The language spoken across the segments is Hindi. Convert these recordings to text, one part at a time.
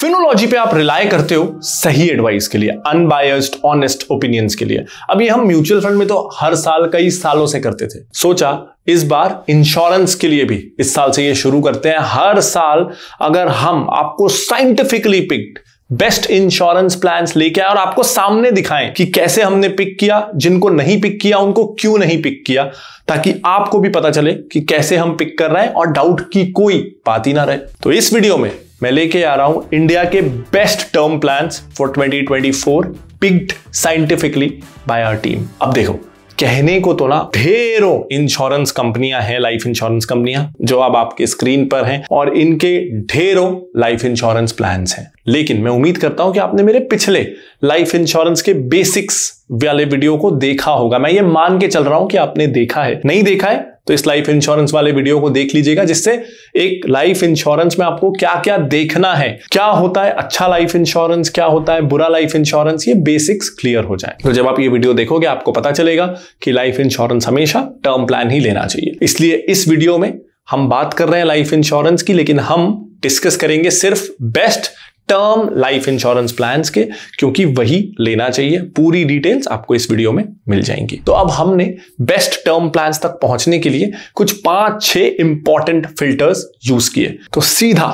फिनोलॉजी पे आप रिलाय करते हो सही एडवाइस के लिए अनबायस्ड ऑनेस्ट ओपिनियंस के लिए अभी हम म्यूचुअल फंड में तो हर साल कई सालों से करते थे सोचा इस बार इंश्योरेंस के लिए भी इस साल से ये शुरू करते हैं हर साल अगर हम आपको scientifically picked best insurance plan लेके आए और आपको सामने दिखाएं कि कैसे हमने पिक किया जिनको नहीं पिक किया उनको क्यों नहीं पिक किया ताकि आपको भी पता चले कि कैसे हम पिक कर रहे हैं और डाउट की कोई बात ही ना रहे तो इस वीडियो में मैं लेके आ रहा हूं इंडिया के best term plan for 2024 picked scientifically by our team अब देखो कहने को तो ना ढेरों इंश्योरेंस कंपनियां हैं लाइफ इंश्योरेंस कंपनियां जो अब आपके स्क्रीन पर हैं और इनके ढेरों लाइफ इंश्योरेंस प्लान हैं लेकिन मैं उम्मीद करता हूं कि आपने मेरे पिछले लाइफ इंश्योरेंस के बेसिक्स वाले वीडियो को देखा होगा मैं ये मान के चल रहा हूं कि आपने देखा है नहीं देखा है तो इस लाइफ इंश्योरेंस वाले वीडियो को देख लीजिएगा जिससे एक लाइफ इंश्योरेंस में आपको क्या क्या देखना है क्या होता है अच्छा लाइफ इंश्योरेंस क्या होता है बुरा लाइफ इंश्योरेंस ये बेसिक्स क्लियर हो जाए तो जब आप ये वीडियो देखोगे आपको पता चलेगा कि लाइफ इंश्योरेंस हमेशा टर्म प्लान ही लेना चाहिए इसलिए इस वीडियो में हम बात कर रहे हैं लाइफ इंश्योरेंस की लेकिन हम डिस्कस करेंगे सिर्फ best term life insurance plan के क्योंकि वही लेना चाहिए पूरी डिटेल्स आपको इस वीडियो में मिल जाएंगी तो अब हमने बेस्ट टर्म प्लान तक पहुंचने के लिए कुछ पांच छह इंपॉर्टेंट फिल्टर्स यूज किए तो सीधा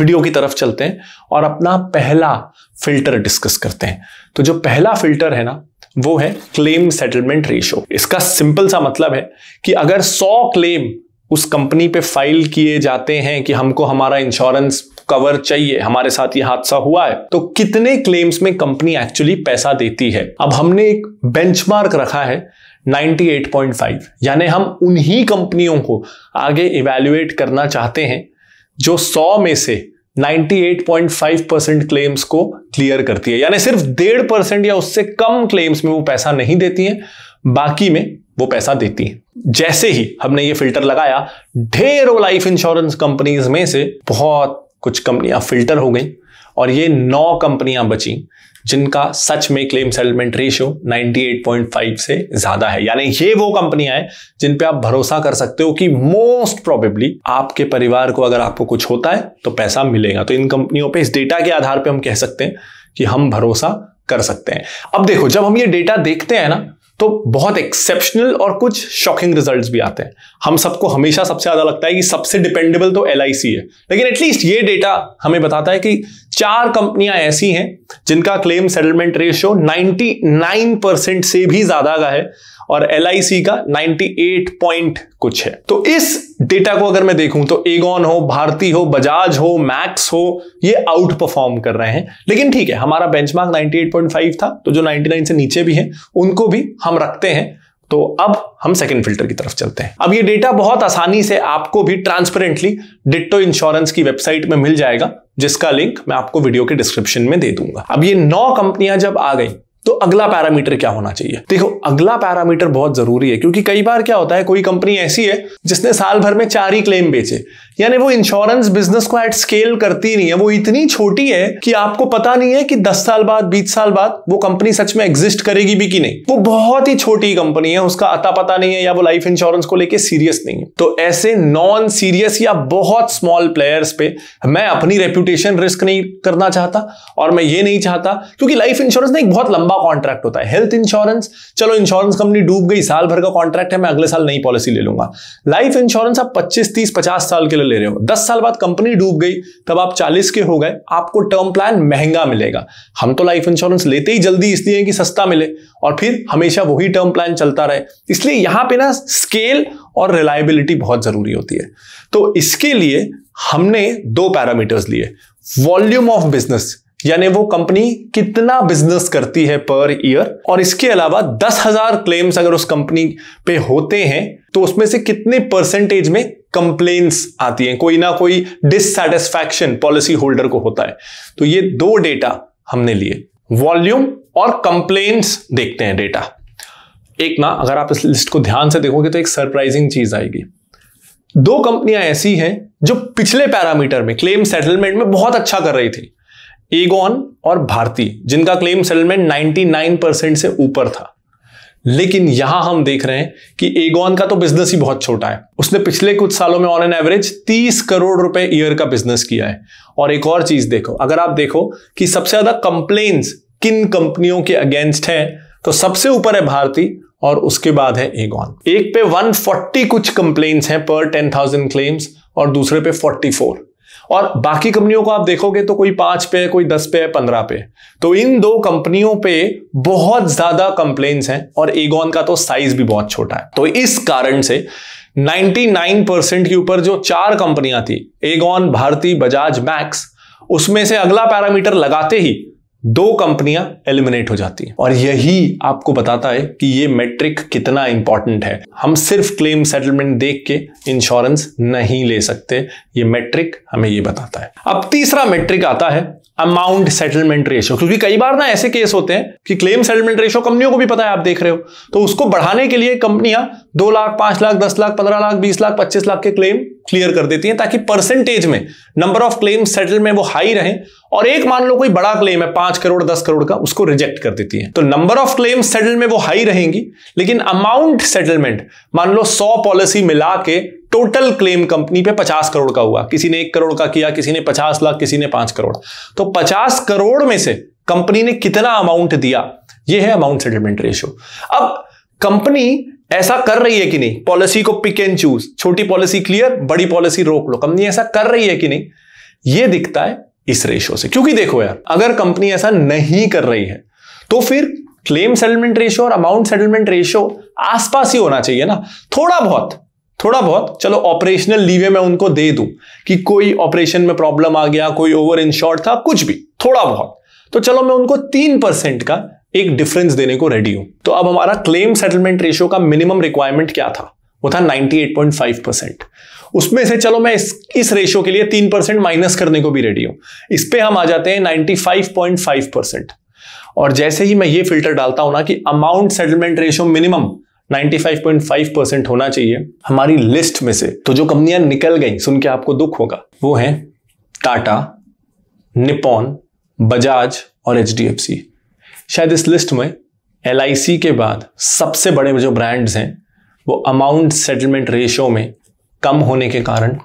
वीडियो की तरफ चलते हैं और अपना पहला फिल्टर डिस्कस करते हैं तो जो पहला फिल्टर है ना वो है क्लेम सेटलमेंट रेशियो इसका सिंपल सा मतलब है कि अगर 100 क्लेम उस कंपनी पे फाइल किए जाते हैं कि हमको हमारा इंश्योरेंस कवर चाहिए हमारे साथ ये हादसा हुआ है तो कितने क्लेम्स में कंपनी एक्चुअली पैसा देती है अब हमने एक बेंचमार्क रखा है 98.5 यानी हम उन्हीं कंपनियों को आगे इवेल्युएट करना चाहते हैं जो 100 में से 98.5 परसेंट क्लेम्स को क्लियर करती है यानी सिर्फ डेढ़ परसेंट या उससे कम क्लेम्स में वो पैसा नहीं देती है बाकी में वो पैसा देती है जैसे ही हमने ये फिल्टर लगाया ढेरों लाइफ इंश्योरेंस कंपनीज में से बहुत कुछ कंपनियां फिल्टर हो गई और ये नौ कंपनियां बची जिनका सच में क्लेम सेटलमेंट रेशियो 98.5 से ज्यादा है यानी ये वो कंपनियां हैं जिन पे आप भरोसा कर सकते हो कि मोस्ट प्रोबेबली आपके परिवार को अगर आपको कुछ होता है तो पैसा मिलेगा तो इन कंपनियों पे इस डेटा के आधार पे हम कह सकते हैं कि हम भरोसा कर सकते हैं अब देखो जब हम ये डेटा देखते हैं ना तो बहुत एक्सेप्शनल और कुछ शॉकिंग रिजल्ट्स भी आते हैं हम सबको हमेशा सबसे ज्यादा लगता है कि सबसे डिपेंडेबल तो एल है लेकिन एटलीस्ट ये डेटा हमें बताता है कि चार कंपनियां ऐसी हैं जिनका क्लेम सेटलमेंट रेशियो 99 परसेंट से भी ज्यादा का है और एल का 98 पॉइंट कुछ है तो इस डेटा को अगर मैं देखूं तो एगॉन हो भारती हो बजाज हो मैक्स हो ये आउट परफॉर्म कर रहे हैं लेकिन ठीक है हमारा बेंचमार्क 98.5 था तो जो 99 से नीचे भी है उनको भी हम रखते हैं तो अब हम सेकेंड फिल्टर की तरफ चलते हैं अब ये डेटा बहुत आसानी से आपको भी ट्रांसपेरेंटली डिट्टो इंश्योरेंस की वेबसाइट में मिल जाएगा जिसका लिंक मैं आपको वीडियो के डिस्क्रिप्शन में दे दूंगा अब ये नौ कंपनियां जब आ गई तो अगला पैरामीटर क्या होना चाहिए देखो अगला पैरामीटर बहुत जरूरी है क्योंकि कई बार क्या होता है कोई कंपनी ऐसी है जिसने साल भर में चार ही क्लेम बेचे यानी वो इंश्योरेंस बिजनेस को एट स्केल करती नहीं है वो इतनी छोटी है कि आपको पता नहीं है कि 10 साल बाद 20 साल बाद वो कंपनी सच में एग्जिस्ट करेगी भी कि नहीं वो बहुत ही छोटी कंपनी है उसका अता पता नहीं है या वो लाइफ इंश्योरेंस को लेकर सीरियस नहीं है तो ऐसे नॉन सीरियस या बहुत स्मॉल प्लेयर्स पे मैं अपनी रेप्यूटेशन रिस्क नहीं करना चाहता और मैं ये नहीं चाहता क्योंकि लाइफ इंश्योरेंस ना एक बहुत लंबा कॉन्ट्रैक्ट होता है हेल्थ इंश्योरेंस चलो इंश्योरेंस कंपनी डूब गई साल भर का कॉन्ट्रैक्ट है मैं अगले साल नई पॉलिसी ले लूंगा लाइफ इंश्योरेंस आप पच्चीस तीस पचास साल के लिए ले रहे हो दस साल बाद कंपनी डूब गई तब आप चालीस के हो गए आपको टर्म प्लान महंगा मिलेगा हम तो लाइफ इंश्योरेंस लेते ही जल्दी इसलिए कि सस्ता मिले और फिर हमेशा वही टर्म प्लान चलता रहे इसलिए यहां पे ना स्केल और रिलायबिलिटी बहुत जरूरी होती है तो इसके लिए हमने दो पैरामीटर्स लिए वॉल्यूम ऑफ बिजनेस यानी वो कंपनी कितना बिजनेस करती है पर ईयर और इसके अलावा दस हजार क्लेम्स अगर उस कंपनी पे होते हैं तो उसमें से कितने परसेंटेज में कंप्लेन्स आती हैं कोई ना कोई डिससेटिस्फैक्शन पॉलिसी होल्डर को होता है तो ये दो डेटा हमने लिए वॉल्यूम और कंप्लेन्स देखते हैं डेटा एक ना अगर आप इस लिस्ट को ध्यान से देखोगे तो एक सरप्राइजिंग चीज आएगी दो कंपनियां ऐसी हैं जो पिछले पैरामीटर में क्लेम सेटलमेंट में बहुत अच्छा कर रही थी एगोन और भारती जिनका क्लेम सेटलमेंट 99 परसेंट से ऊपर था लेकिन यहां हम देख रहे हैं कि एगोन का तो बिजनेस ही बहुत छोटा है उसने पिछले कुछ सालों में ऑन एन एवरेज 30 करोड़ रुपए ईयर का बिजनेस किया है और एक और चीज देखो अगर आप देखो कि सबसे ज्यादा कंप्लेन किन कंपनियों के अगेंस्ट हैं तो सबसे ऊपर है भारती और उसके बाद है एगॉन एक पे 140 कुछ कंप्लेन हैं पर 10,000 क्लेम्स और दूसरे पे 44 और बाकी कंपनियों को आप देखोगे तो कोई पांच पे है कोई दस पे है पंद्रह पे तो इन दो कंपनियों पे बहुत ज्यादा कंप्लेन हैं और एगोन का तो साइज भी बहुत छोटा है तो इस कारण से 99 परसेंट के ऊपर जो चार कंपनियां थी एगोन भारती बजाज मैक्स उसमें से अगला पैरामीटर लगाते ही दो कंपनियां एलिमिनेट हो जाती हैं और यही आपको बताता है कि ये मेट्रिक कितना इंपॉर्टेंट है हम सिर्फ क्लेम सेटलमेंट देख के इंश्योरेंस नहीं ले सकते ये मेट्रिक हमें ये बताता है अब तीसरा मेट्रिक आता है अमाउंट सेटलमेंट रेशियो क्योंकि कई बार ना ऐसे केस होते हैं कि क्लेम सेटलमेंट रेशियो कंपनियों को भी पता है आप देख रहे हो तो उसको बढ़ाने के लिए कंपनियां दो लाख पांच लाख दस लाख पंद्रह लाख बीस लाख पच्चीस लाख के क्लेम क्लियर कर देती हैं ताकि परसेंटेज में नंबर ऑफ क्लेम सेटल में वो हाई रहे और एक मान लो कोई बड़ा क्लेम है पांच करोड़ दस करोड़ का उसको रिजेक्ट कर देती है तो नंबर ऑफ क्लेम सेटल में वो हाई रहेंगी लेकिन अमाउंट सेटलमेंट मान लो सौ पॉलिसी मिला के टोटल क्लेम कंपनी पे पचास करोड़ का हुआ किसी ने एक करोड़ का किया किसी ने पचास लाख किसी ने पांच करोड़ तो पचास करोड़ में से कंपनी ने कितना अमाउंट दिया यह है अमाउंट सेटलमेंट रेशियो अब कंपनी ऐसा कर रही है कि नहीं पॉलिसी को पिक एंड चूज छोटी पॉलिसी क्लियर बड़ी पॉलिसी रोक लो कंपनी ऐसा कर रही है कि नहीं ये दिखता है इस रेशो से क्योंकि देखो यार अगर कंपनी ऐसा नहीं कर रही है तो फिर क्लेम सेटलमेंट रेशियो और अमाउंट सेटलमेंट रेशियो आसपास ही होना चाहिए ना थोड़ा बहुत थोड़ा बहुत चलो ऑपरेशनल लीवे में उनको दे दूं कि कोई ऑपरेशन में प्रॉब्लम आ गया कोई ओवर इन था कुछ भी थोड़ा बहुत तो चलो मैं उनको तीन परसेंट का एक डिफरेंस देने को रेडी हूं तो अब हमारा क्लेम सेटलमेंट रेशियो का मिनिमम रिक्वायरमेंट क्या था वो था 98.5 परसेंट उसमें से चलो मैं इस इस रेशियो के लिए तीन परसेंट माइनस करने को भी रेडी हूं इस पर हम आ जाते हैं 95.5 परसेंट और जैसे ही मैं ये फिल्टर डालता हूं ना कि amount settlement ratio minimum 95.5 percent होना चाहिए हमारी लिस्ट में से तो जो कंपनियां निकल गई सुन के आपको दुख होगा वो है टाटा निपोन बजाज और एच शायद इस लिस्ट में एल के बाद सबसे बड़े जो ब्रांड्स हैं वो अमाउंट सेटलमेंट रेशो में कम होने के कारण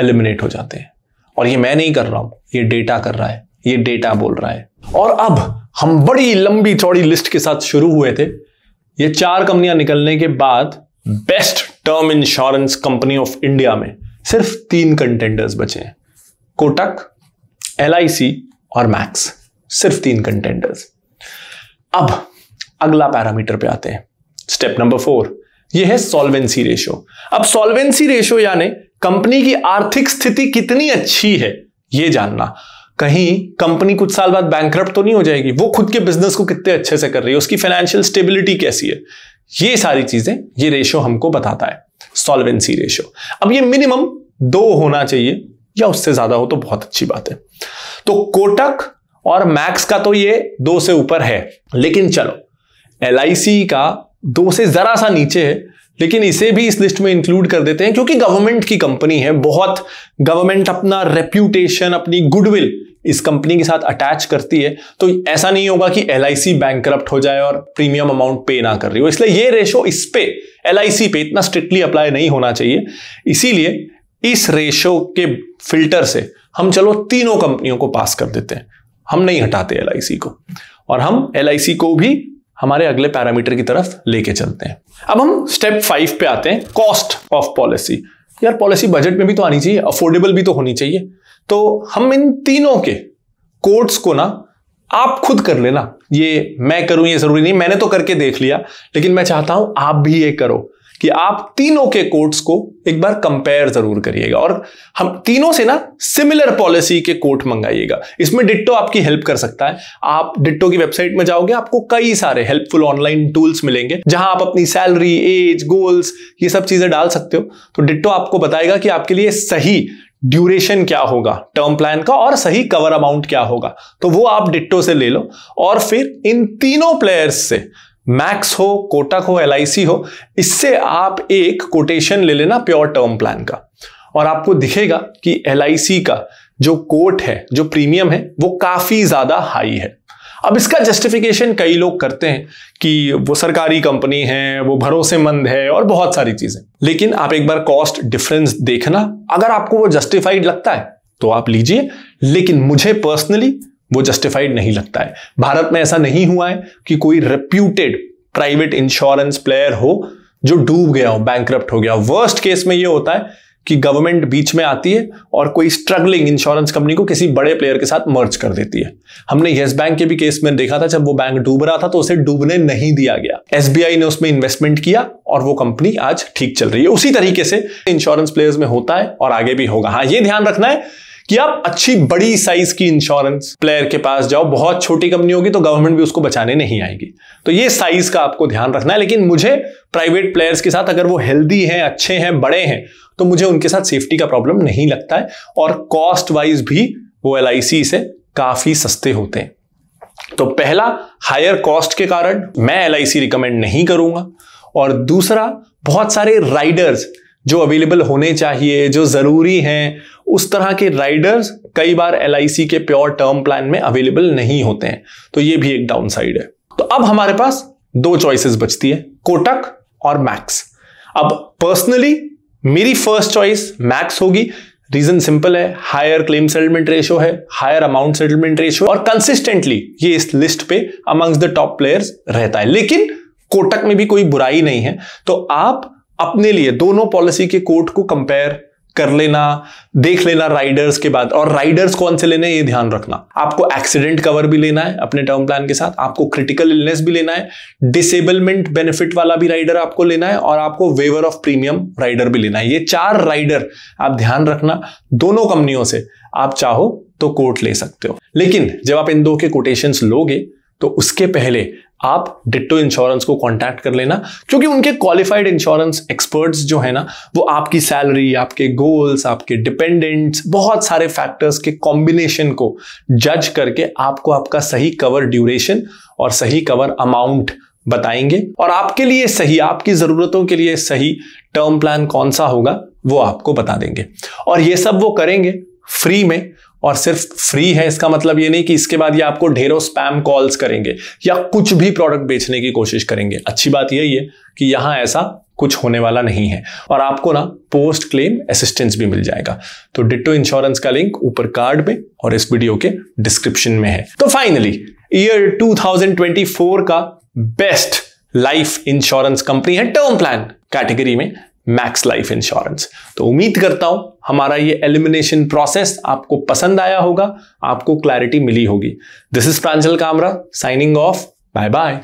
एलिमिनेट हो जाते हैं और ये मैं नहीं कर रहा हूं ये डेटा कर रहा है ये डेटा बोल रहा है और अब हम बड़ी लंबी चौड़ी लिस्ट के साथ शुरू हुए थे ये चार कंपनियां निकलने के बाद best term insurance company of India में सिर्फ तीन कंटेंडर्स बचे हैं कोटक एल और मैक्स सिर्फ तीन कंटेंडर्स अब अगला पैरामीटर पे आते हैं स्टेप नंबर फोर यह है सॉल्वेंसी रेशो अब सॉल्वेंसी रेशो यानी कंपनी की आर्थिक स्थिति कितनी अच्छी है यह जानना कहीं कंपनी कुछ साल बाद बैंक तो नहीं हो जाएगी वो खुद के बिजनेस को कितने अच्छे से कर रही है उसकी फाइनेंशियल स्टेबिलिटी कैसी है ये सारी चीजें ये रेशो हमको बताता है सॉल्वेंसी रेशो अब ये मिनिमम दो होना चाहिए या उससे ज्यादा हो तो बहुत अच्छी बात है तो कोटक और मैक्स का तो ये दो से ऊपर है लेकिन चलो एल का दो से ज़रा सा नीचे है लेकिन इसे भी इस लिस्ट में इंक्लूड कर देते हैं क्योंकि गवर्नमेंट की कंपनी है बहुत गवर्नमेंट अपना रेप्यूटेशन अपनी गुडविल इस कंपनी के साथ अटैच करती है तो ऐसा नहीं होगा कि L I C bank corrupt हो जाए और प्रीमियम अमाउंट पे ना कर रही हो इसलिए ये रेशो इस पे एल आई सी पे इतना स्ट्रिक्टली अप्लाई नहीं होना चाहिए इसीलिए इस रेशो के फिल्टर से हम चलो तीनों कंपनियों को पास कर देते हैं हम नहीं हटाते एल को और हम एल को भी हमारे अगले पैरामीटर की तरफ लेके चलते हैं अब हम स्टेप फाइव पे आते हैं कॉस्ट ऑफ पॉलिसी यार पॉलिसी बजट में भी तो आनी चाहिए अफोर्डेबल भी तो होनी चाहिए तो हम इन तीनों के कोड्स को ना आप खुद कर लेना ये मैं करूं ये जरूरी नहीं मैंने तो करके देख लिया लेकिन मैं चाहता हूं आप भी ये करो कि आप तीनों के कोर्ट्स को एक बार कंपेयर जरूर करिएगा और हम तीनों से ना सिमिलर पॉलिसी के कोर्ट मंगाइएगा इसमें डिट्टो आपकी हेल्प कर सकता है आप डिट्टो की वेबसाइट में जाओगे आपको कई सारे हेल्पफुल ऑनलाइन टूल्स मिलेंगे जहां आप अपनी सैलरी एज गोल्स ये सब चीजें डाल सकते हो तो डिट्टो आपको बताएगा कि आपके लिए सही ड्यूरेशन क्या होगा टर्म प्लान का और सही कवर अमाउंट क्या होगा तो वो आप डिट्टो से ले लो और फिर इन तीनों प्लेयर्स से मैक्स हो कोटक हो एल हो इससे आप एक कोटेशन ले लेना प्योर टर्म प्लान का और आपको दिखेगा कि एल का जो कोट है जो प्रीमियम है वो काफी ज्यादा हाई है अब इसका जस्टिफिकेशन कई लोग करते हैं कि वो सरकारी कंपनी है वो भरोसेमंद है और बहुत सारी चीजें लेकिन आप एक बार कॉस्ट डिफरेंस देखना अगर आपको वो जस्टिफाइड लगता है तो आप लीजिए लेकिन मुझे पर्सनली वो जस्टिफाइड नहीं लगता है भारत में ऐसा नहीं हुआ है कि कोई रेप्यूटेड प्राइवेट इंश्योरेंस प्लेयर हो जो डूब गया हो बैंक हो गया हो वर्स्ट केस में ये होता है कि गवर्नमेंट बीच में आती है और कोई स्ट्रगलिंग इंश्योरेंस कंपनी को किसी बड़े प्लेयर के साथ मर्ज कर देती है हमने येस बैंक के भी केस में देखा था जब वो बैंक डूब रहा था तो उसे डूबने नहीं दिया गया एसबीआई ने उसमें इन्वेस्टमेंट किया और वो कंपनी आज ठीक चल रही है उसी तरीके से इंश्योरेंस प्लेयर्स में होता है और आगे भी होगा हाँ ये ध्यान रखना है कि आप अच्छी बड़ी साइज की इंश्योरेंस प्लेयर के पास जाओ बहुत छोटी कंपनी होगी तो गवर्नमेंट भी उसको बचाने नहीं आएगी तो ये साइज का आपको ध्यान रखना है लेकिन मुझे प्राइवेट प्लेयर्स के साथ अगर वो हेल्दी हैं अच्छे हैं बड़े हैं तो मुझे उनके साथ सेफ्टी का प्रॉब्लम नहीं लगता है और कॉस्ट वाइज भी वो एल से काफी सस्ते होते हैं तो पहला हायर कॉस्ट के कारण मैं एल रिकमेंड नहीं करूंगा और दूसरा बहुत सारे राइडर्स जो अवेलेबल होने चाहिए जो ज़रूरी हैं उस तरह के राइडर्स कई बार एल के प्योर टर्म प्लान में अवेलेबल नहीं होते हैं तो ये भी एक डाउन साइड है तो अब हमारे पास दो चॉइसेस बचती है कोटक और मैक्स अब पर्सनली मेरी फर्स्ट चॉइस मैक्स होगी रीजन सिंपल है हायर क्लेम सेटलमेंट रेशियो है हायर अमाउंट सेटलमेंट रेशियो और कंसिस्टेंटली ये इस लिस्ट पे अमंग्स द टॉप प्लेयर्स रहता है लेकिन कोटक में भी कोई बुराई नहीं है तो आप अपने लिए दोनों पॉलिसी के कोट को कंपेयर कर लेना देख लेना राइडर्स के बाद और राइडर्स कौन से लेने ये ध्यान रखना आपको एक्सीडेंट कवर भी लेना है अपने टर्म प्लान के साथ आपको क्रिटिकल इलनेस भी लेना है डिसेबलमेंट बेनिफिट वाला भी राइडर आपको लेना है और आपको वेवर ऑफ प्रीमियम राइडर भी लेना है ये चार राइडर आप ध्यान रखना दोनों कंपनियों से आप चाहो तो कोट ले सकते हो लेकिन जब आप इन दो के कोटेशन लोगे तो उसके पहले आप डिट्टो इंश्योरेंस को कांटेक्ट कर लेना क्योंकि उनके क्वालिफाइड इंश्योरेंस एक्सपर्ट्स जो है ना वो आपकी सैलरी आपके गोल्स आपके डिपेंडेंट्स बहुत सारे फैक्टर्स के कॉम्बिनेशन को जज करके आपको आपका सही कवर ड्यूरेशन और सही कवर अमाउंट बताएंगे और आपके लिए सही आपकी ज़रूरतों के लिए सही टर्म प्लान कौन सा होगा वो आपको बता देंगे और ये सब वो करेंगे फ्री में और सिर्फ फ्री है इसका मतलब ये नहीं कि इसके बाद ये आपको ढेरों स्पैम कॉल्स करेंगे या कुछ भी प्रोडक्ट बेचने की कोशिश करेंगे अच्छी बात यही है कि यहां ऐसा कुछ होने वाला नहीं है और आपको ना पोस्ट क्लेम असिस्टेंस भी मिल जाएगा तो डिटो इंश्योरेंस का लिंक ऊपर कार्ड में और इस वीडियो के डिस्क्रिप्शन में है तो फाइनली ईयर 2024 का बेस्ट लाइफ इंश्योरेंस कंपनी है टर्म प्लान कैटेगरी में मैक्स लाइफ इंश्योरेंस तो उम्मीद करता हूं हमारा ये एलिमिनेशन प्रोसेस आपको पसंद आया होगा आपको क्लैरिटी मिली होगी this is Pranjal Kamra signing off bye bye